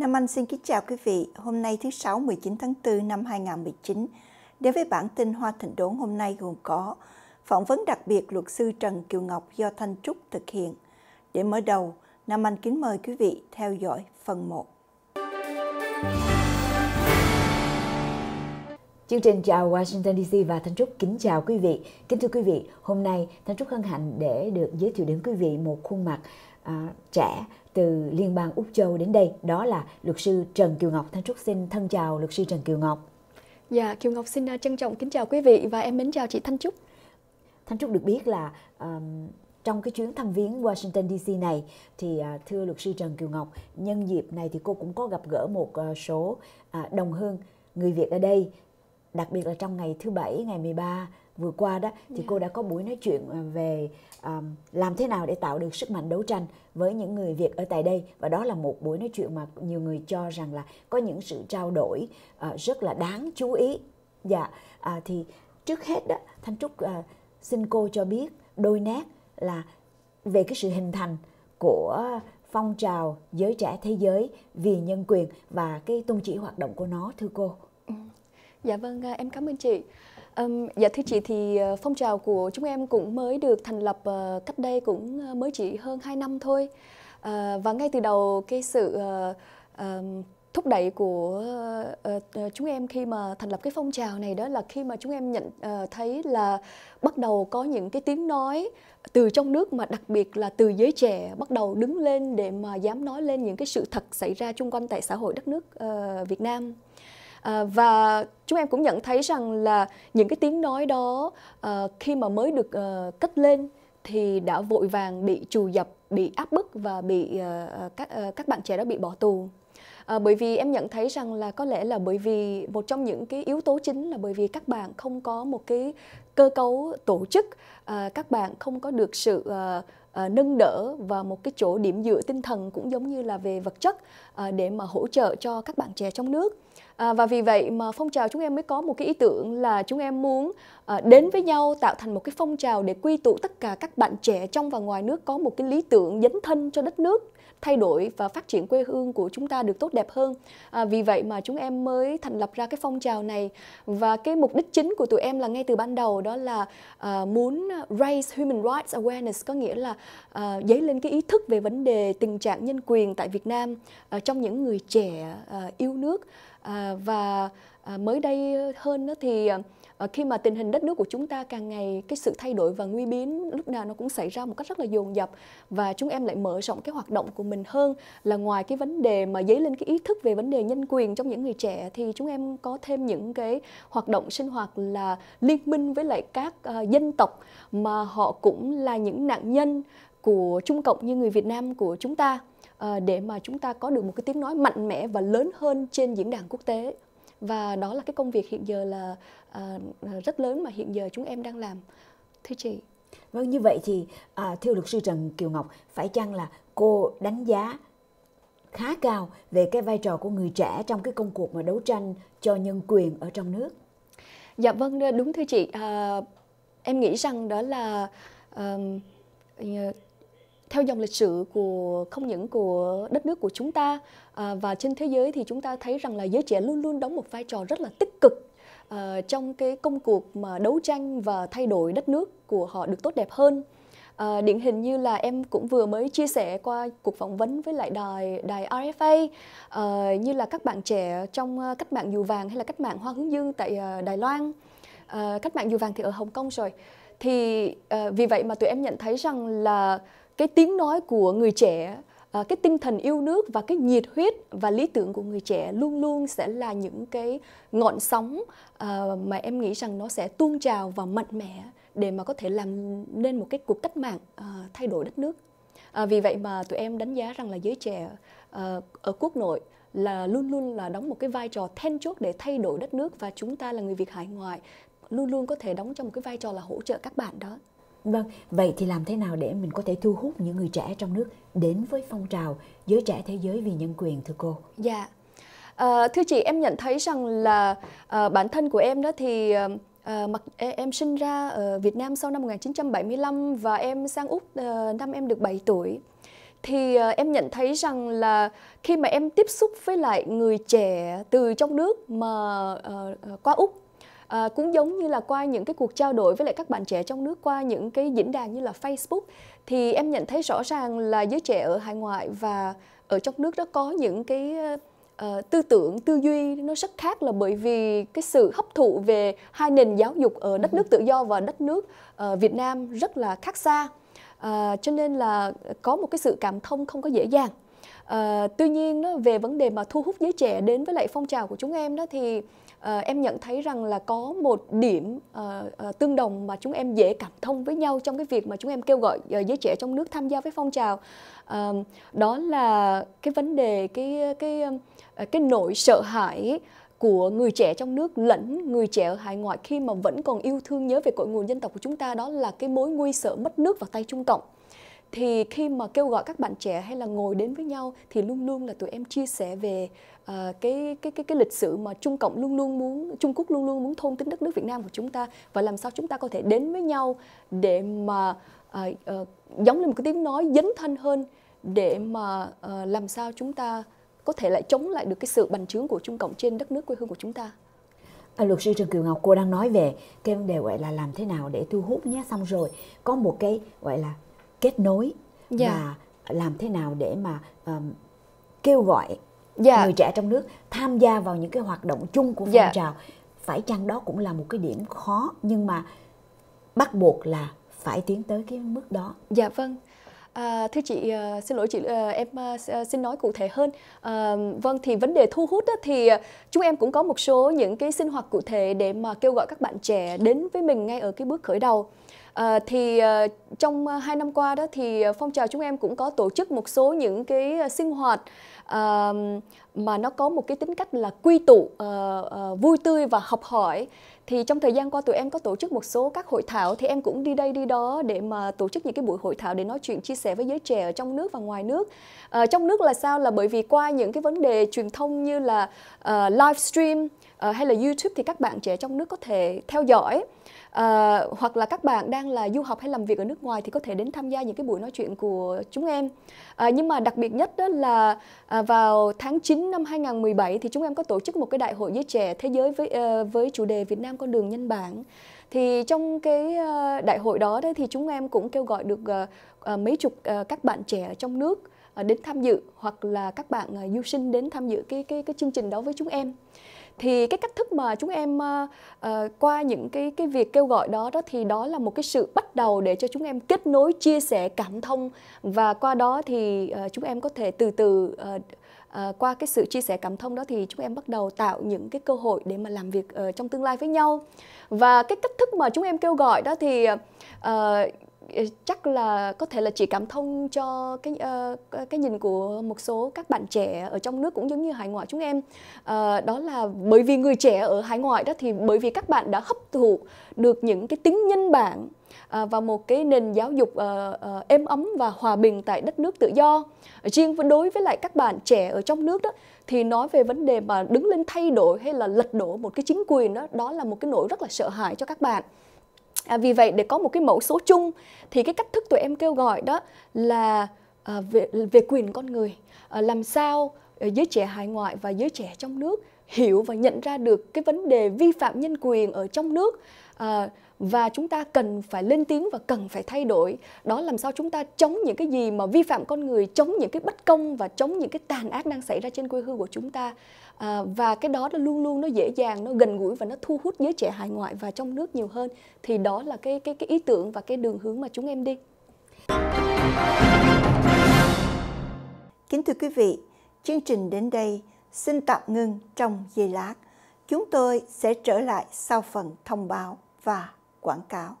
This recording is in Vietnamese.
Nam Anh xin kính chào quý vị. Hôm nay thứ Sáu 19 tháng 4 năm 2019. Đến với bản tin Hoa Thịnh Đốn hôm nay gồm có phỏng vấn đặc biệt luật sư Trần Kiều Ngọc do Thanh Trúc thực hiện. Để mở đầu, Nam Anh kính mời quý vị theo dõi phần 1. Chương trình chào Washington DC và Thanh Trúc kính chào quý vị. Kính thưa quý vị, hôm nay Thanh Trúc hân hạnh để được giới thiệu đến quý vị một khuôn mặt à, trẻ từ Liên bang Úc Châu đến đây, đó là luật sư Trần Kiều Ngọc. Thanh Trúc xin thân chào luật sư Trần Kiều Ngọc. Dạ, Kiều Ngọc xin à, trân trọng kính chào quý vị và em mến chào chị Thanh Trúc. Thanh Trúc được biết là um, trong cái chuyến thăm viếng Washington DC này thì uh, thưa luật sư Trần Kiều Ngọc, nhân dịp này thì cô cũng có gặp gỡ một uh, số uh, đồng hương người Việt ở đây, đặc biệt là trong ngày thứ bảy ngày 13 vừa qua đó thì yeah. Dạ. cô đã có buổi nói chuyện ờ, về um, làm thế nào để tạo được sức mạnh đấu tranh với những người Việt ở tại đây và đó là một buổi nói chuyện mà nhiều người cho rằng là có những sự trao đổi uh, rất là đáng chú ý. Dạ uh, thì trước hết đó Thanh Trúc uh, xin cô cho biết đôi nét là về cái sự hình thành của phong trào giới trẻ thế giới vì nhân quyền và cái tôn chỉ hoạt động của nó thưa cô. Ừ. Dạ vâng, à, em cảm ơn chị. Um, dạ thưa chị thì ờ, phong trào của chúng em cũng mới được thành lập uh, cách đây cũng ờ, mới chỉ hơn 2 năm thôi uh, và ngay từ đầu cái sự uh, uh, thúc đẩy của uh, uh, chúng em khi mà thành lập cái phong trào này đó là khi mà chúng em nhận uh, thấy là bắt đầu có những cái tiếng nói từ trong nước mà đặc biệt là từ giới trẻ bắt đầu đứng lên để mà dám nói lên những cái sự thật xảy ra chung quanh tại xã hội đất nước uh, Việt Nam à, và chúng em cũng nhận thấy rằng là những cái tiếng nói đó à, khi mà mới được à, cất lên thì đã vội vàng bị trù dập bị áp bức và bị à, các à, các bạn trẻ đó bị bỏ tù à, bởi vì em nhận thấy rằng là có lẽ là bởi vì một trong những cái yếu tố chính là bởi vì các bạn không có một cái cơ cấu tổ chức à, các bạn không có được sự à, uh, nâng đỡ và một cái chỗ điểm dựa tinh thần cũng giống như là về vật chất uh, để mà hỗ trợ cho các bạn trẻ trong nước À, và vì vậy mà phong trào chúng em mới có một cái ý tưởng là chúng em muốn à, đến với nhau tạo thành một cái phong trào để quy tụ tất cả các bạn trẻ trong và ngoài nước có một cái lý tưởng dấn thân cho đất nước thay đổi và phát triển quê hương của chúng ta được tốt đẹp hơn à, vì vậy mà chúng em mới thành lập ra cái phong trào này và cái mục đích chính của tụi em là ngay từ ban đầu đó là à, muốn raise human rights awareness có nghĩa là à, dấy lên cái ý thức về vấn đề tình trạng nhân quyền tại Việt Nam à, trong những người trẻ à, yêu nước à, và à, mới đây hơn đó thì à, Ờ, khi mà tình hình đất nước của chúng ta càng ngày cái sự thay đổi và nguy biến lúc nào nó cũng xảy ra một cách rất là dồn dập và chúng em lại mở rộng cái hoạt động của mình hơn là ngoài cái vấn đề mà dấy lên cái ý thức về vấn đề nhân quyền trong những người trẻ thì chúng em có thêm những cái hoạt động sinh hoạt là liên minh với lại các uh, dân tộc mà họ cũng là những nạn nhân của Trung Cộng như người Việt Nam của chúng ta ờ, để mà chúng ta có được một cái tiếng nói mạnh mẽ và lớn hơn trên diễn đàn quốc tế và đó là cái công việc hiện giờ là uh, rất lớn mà hiện giờ chúng em đang làm thưa chị vâng như vậy thì à, theo luật sư trần kiều ngọc phải chăng là cô đánh giá khá cao về cái vai trò của người trẻ trong cái công cuộc mà đấu tranh cho nhân quyền ở trong nước dạ vâng đúng thưa chị à, em nghĩ rằng đó là um, theo dòng lịch sử của không những của đất nước của chúng ta à, và trên thế giới thì chúng ta thấy rằng là giới trẻ luôn luôn đóng một vai trò rất là tích cực à, trong cái công cuộc mà đấu tranh và thay đổi đất nước của họ được tốt đẹp hơn à, điển hình như là em cũng vừa mới chia sẻ qua cuộc phỏng vấn với lại đài đài RFA à, như là các bạn trẻ trong à, cách mạng dù vàng hay là cách mạng hoa hướng dương tại à, Đài Loan à, cách mạng dù vàng thì ở Hồng Kông rồi thì à, vì vậy mà tụi em nhận thấy rằng là cái tiếng nói của người trẻ À, cái tinh thần yêu nước và cái nhiệt huyết và lý tưởng của người trẻ luôn luôn sẽ là những cái ngọn sóng à, mà em nghĩ rằng nó sẽ tuôn trào và mạnh mẽ để mà có thể làm nên một cái cuộc cách mạng à, thay đổi đất nước à, vì vậy mà tụi em đánh giá rằng là giới trẻ à, ở quốc nội là luôn luôn là đóng một cái vai trò then chốt để thay đổi đất nước và chúng ta là người Việt hải ngoại luôn luôn có thể đóng trong một cái vai trò là hỗ trợ các bạn đó Vâng, vậy thì làm thế nào để mình có thể thu hút những người trẻ trong nước đến với phong trào giới trẻ thế giới vì nhân quyền thưa cô? Dạ. À, thưa chị em nhận thấy rằng là à, bản thân của em đó thì à, mặc em sinh ra ở Việt Nam sau năm 1975 và em sang Úc à, năm em được 7 tuổi. Thì à, em nhận thấy rằng là khi mà em tiếp xúc với lại người trẻ từ trong nước mà à, qua Úc à, cũng giống như là qua những cái cuộc trao đổi với lại các bạn trẻ trong nước qua những cái diễn đàn như là Facebook thì em nhận thấy rõ ràng là giới trẻ ở hải ngoại và ở trong nước đó có những cái uh, tư tưởng tư duy nó rất khác là bởi vì cái sự hấp thụ về hai nền giáo dục ở đất nước tự do và đất nước uh, Việt Nam rất là khác xa uh, cho nên là có một cái sự cảm thông không có dễ dàng À, tuy nhiên đó, về vấn đề mà thu hút giới trẻ đến với lại phong trào của chúng em đó thì à, em nhận thấy rằng là có một điểm à, à, tương đồng mà chúng em dễ cảm thông với nhau trong cái việc mà chúng em kêu gọi à, giới trẻ trong nước tham gia với phong trào à, đó là cái vấn đề cái cái cái, cái nỗi sợ hãi của người trẻ trong nước lẫn người trẻ ở hải ngoại khi mà vẫn còn yêu thương nhớ về cội nguồn dân tộc của chúng ta đó là cái mối nguy sợ mất nước vào tay Trung Cộng thì khi mà kêu gọi các bạn trẻ hay là ngồi đến với nhau thì luôn luôn là tụi em chia sẻ về uh, cái cái cái cái lịch sử mà Trung Cộng luôn luôn muốn Trung Quốc luôn luôn muốn thôn tính đất nước Việt Nam của chúng ta và làm sao chúng ta có thể đến với nhau để mà uh, uh, giống như một cái tiếng nói dấn thân hơn để mà uh, làm sao chúng ta có thể lại chống lại được cái sự bành trướng của Trung Cộng trên đất nước quê hương của chúng ta. À, luật sư Trần Kiều Ngọc cô đang nói về cái vấn đề gọi là làm thế nào để thu hút nhé xong rồi có một cái gọi là kết nối yeah. Dạ. và làm thế nào để mà um, kêu gọi yeah. Dạ. người trẻ trong nước tham gia vào những cái hoạt động chung của phong yeah. Dạ. trào phải chăng đó cũng là một cái điểm khó nhưng mà bắt buộc là phải tiến tới cái mức đó dạ vâng À, thưa chị ờ, xin lỗi chị ờ, em ờ, xin nói cụ thể hơn à, vâng thì vấn đề thu hút đó thì chúng em cũng có một số những cái sinh hoạt cụ thể để mà kêu gọi các bạn trẻ đến với mình ngay ở cái bước khởi đầu À, thì ờ, trong uh, hai năm qua đó thì phong trào chúng em cũng có tổ chức một số những cái sinh hoạt mà nó có một cái tính cách là quy tụ vui tươi và học hỏi thì trong thời gian qua tụi em có tổ chức một số các hội thảo thì em cũng đi đây đi đó để mà tổ chức những cái buổi hội thảo để nói chuyện chia sẻ với giới trẻ ở trong nước và ngoài nước à, trong nước là sao là bởi vì qua những cái vấn đề truyền thông như là uh, livestream stream Ờ, hay là YouTube thì các bạn trẻ trong nước có thể theo dõi uh, hoặc là các bạn đang là du học hay làm việc ở nước ngoài thì có thể đến tham gia những cái buổi nói chuyện của chúng em uh, nhưng mà đặc biệt nhất đó là uh, vào tháng 9 năm 2017 thì chúng em có tổ chức một cái đại hội giới trẻ thế giới với uh, với chủ đề Việt Nam con đường nhân bản thì trong cái uh, đại hội đó, đó thì chúng em cũng kêu gọi được uh, uh, mấy chục uh, các bạn trẻ trong nước đến tham dự hoặc là các bạn du sinh đến tham dự cái cái cái chương trình đó với chúng em thì cái cách thức mà chúng em uh, qua những cái cái việc kêu gọi đó đó thì đó là một cái sự bắt đầu để cho chúng em kết nối chia sẻ cảm thông và qua đó thì uh, chúng em có thể từ từ uh, À, qua cái sự chia sẻ cảm thông đó thì chúng em bắt đầu tạo những cái cơ hội để mà làm việc uh, trong tương lai với nhau và cái cách thức mà chúng em kêu gọi đó thì uh, Ờ, chắc là có thể là chỉ cảm thông cho cái uh, cái nhìn của một số các bạn trẻ ở trong nước cũng giống như hải ngoại chúng em uh, đó là bởi vì người trẻ ở hải ngoại đó thì bởi vì các bạn đã hấp thụ được những cái tính nhân bản uh, và một cái nền giáo dục uh, uh, êm ấm và hòa bình tại đất nước tự do riêng đối với lại các bạn trẻ ở trong nước đó thì nói về vấn đề mà đứng lên thay đổi hay là lật đổ một cái chính quyền đó đó là một cái nỗi rất là sợ hãi cho các bạn À, vì vậy để có một cái mẫu số chung thì cái cách thức tụi em kêu gọi đó là à, về, về quyền con người à, làm sao à, giới trẻ hải ngoại và giới trẻ trong nước hiểu và nhận ra được cái vấn đề vi phạm nhân quyền ở trong nước à, và chúng ta cần phải lên tiếng và cần phải thay đổi đó làm sao chúng ta chống những cái gì mà vi phạm con người chống những cái bất công và chống những cái tàn ác đang xảy ra trên quê hương của chúng ta à, và cái đó nó luôn luôn nó dễ dàng nó gần gũi và nó thu hút giới trẻ hải ngoại và trong nước nhiều hơn thì đó là cái cái cái ý tưởng và cái đường hướng mà chúng em đi kính thưa quý vị chương trình đến đây xin tạm ngưng trong giây lát chúng tôi sẽ trở lại sau phần thông báo và quảng cáo